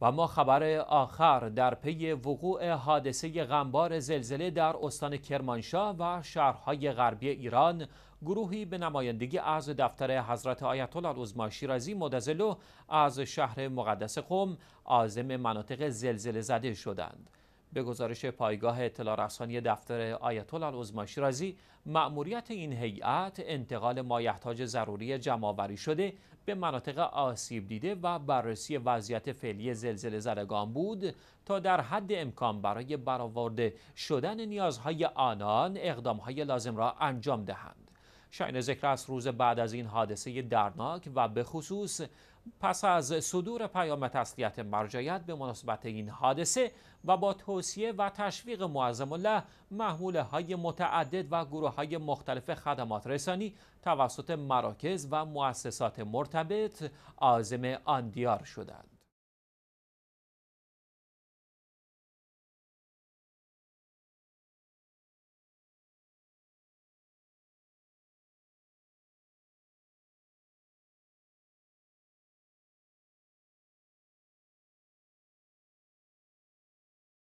و ما خبر آخر در پی وقوع حادثه غمبار زلزله در استان کرمانشاه و شهرهای غربی ایران گروهی به نمایندگی از دفتر حضرت آیت الله العظما شیرازی مدزلو از شهر مقدس قم عازم مناطق زلزله زده شدند به گزارش پایگاه اطلاع رسانی دفتر آیت الله رازی معموریت مأموریت این هیئت انتقال مایحتاج ضروری جمعآوری شده به مناطق آسیب دیده و بررسی وضعیت فعلی زلزله زدگان بود تا در حد امکان برای برآورده شدن نیازهای آنان اقدامهای لازم را انجام دهند شاین ذکر است روز بعد از این حادثه درناک و به خصوص پس از صدور پیام تسلیت مرجعیت به مناسبت این حادثه و با توصیه و تشویق معظم الله محموله های متعدد و گروه های مختلف خدمات رسانی توسط مراکز و مؤسسات مرتبط آزم آندیار شدند.